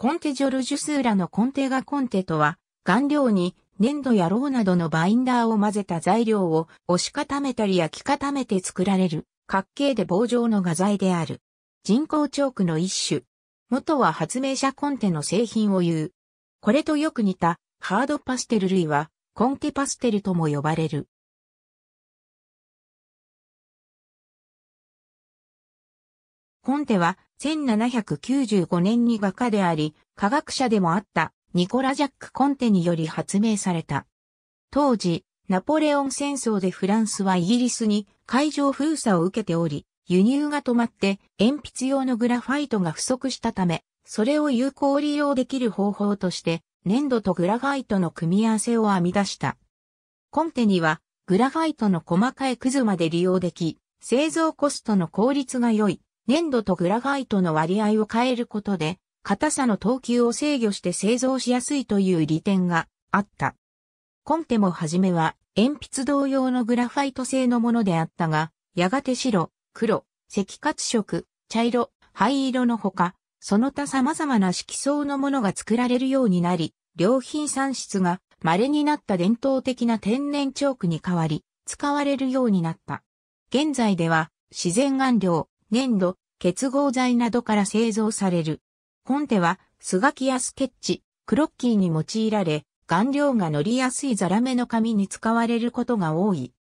コンテジョルジュスーラのコンテガコンテとは、顔料に粘土やろうなどのバインダーを混ぜた材料を押し固めたり焼き固めて作られる、角形で棒状の画材である。人工チョークの一種。元は発明者コンテの製品を言う。これとよく似たハードパステル類はコンテパステルとも呼ばれる。コンテは1795年に画家であり、科学者でもあったニコラ・ジャック・コンテにより発明された。当時、ナポレオン戦争でフランスはイギリスに海上封鎖を受けており、輸入が止まって鉛筆用のグラファイトが不足したため、それを有効利用できる方法として、粘土とグラファイトの組み合わせを編み出した。コンテには、グラファイトの細かいクズまで利用でき、製造コストの効率が良い、粘土とグラファイトの割合を変えることで、硬さの等級を制御して製造しやすいという利点があった。コンテもはじめは、鉛筆同様のグラファイト製のものであったが、やがて白、黒、赤褐色、茶色、灰色のほか、その他様々な色相のものが作られるようになり、良品産出が稀になった伝統的な天然チョークに変わり、使われるようになった。現在では自然顔料、粘土、結合剤などから製造される。コンテは、スガキやスケッチ、クロッキーに用いられ、顔料が乗りやすいザラメの紙に使われることが多い。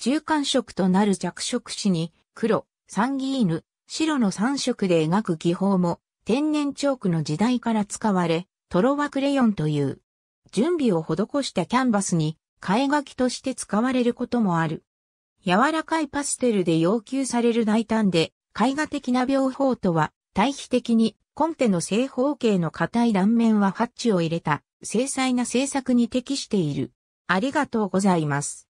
中間色となる着色紙に、黒、サンギーヌ、白の3色で描く技法も、天然チョークの時代から使われ、トロワクレヨンという、準備を施したキャンバスに、替え書きとして使われることもある。柔らかいパステルで要求される大胆で、絵画的な描法とは、対比的に、コンテの正方形の硬い断面はハッチを入れた、精細な制作に適している。ありがとうございます。